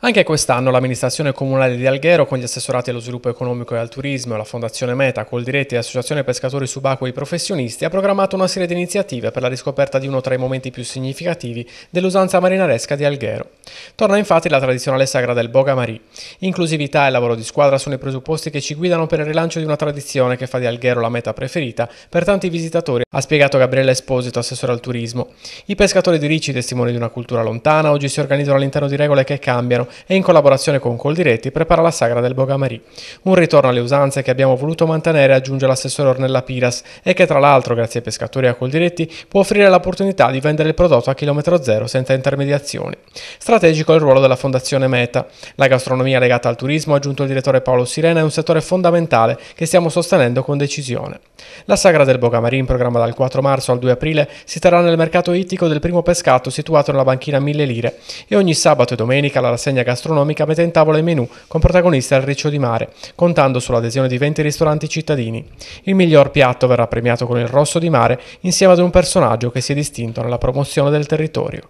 Anche quest'anno l'amministrazione comunale di Alghero, con gli assessorati allo sviluppo economico e al turismo, la Fondazione Meta, Coldiretti e Associazione Pescatori Subacquei Professionisti, ha programmato una serie di iniziative per la riscoperta di uno tra i momenti più significativi dell'usanza marinaresca di Alghero. Torna infatti la tradizionale sagra del Boga Marì. Inclusività e lavoro di squadra sono i presupposti che ci guidano per il rilancio di una tradizione che fa di Alghero la meta preferita per tanti visitatori, ha spiegato Gabriele Esposito, assessore al turismo. I pescatori di Ricci, testimoni di una cultura lontana, oggi si organizzano all'interno di regole che cambiano e in collaborazione con Coldiretti prepara la sagra del Bogamarì. Un ritorno alle usanze che abbiamo voluto mantenere aggiunge l'assessore Ornella Piras e che tra l'altro grazie ai pescatori e a Coldiretti può offrire l'opportunità di vendere il prodotto a chilometro zero senza intermediazioni. Strategico è il ruolo della Fondazione Meta. La gastronomia legata al turismo, ha aggiunto il direttore Paolo Sirena, è un settore fondamentale che stiamo sostenendo con decisione. La sagra del Bocamarin, programma dal 4 marzo al 2 aprile, si terrà nel mercato ittico del primo pescato situato nella banchina Mille Lire e ogni sabato e domenica la rassegna gastronomica mette in tavola i menù con protagonista il riccio di mare, contando sull'adesione di 20 ristoranti cittadini. Il miglior piatto verrà premiato con il rosso di mare insieme ad un personaggio che si è distinto nella promozione del territorio.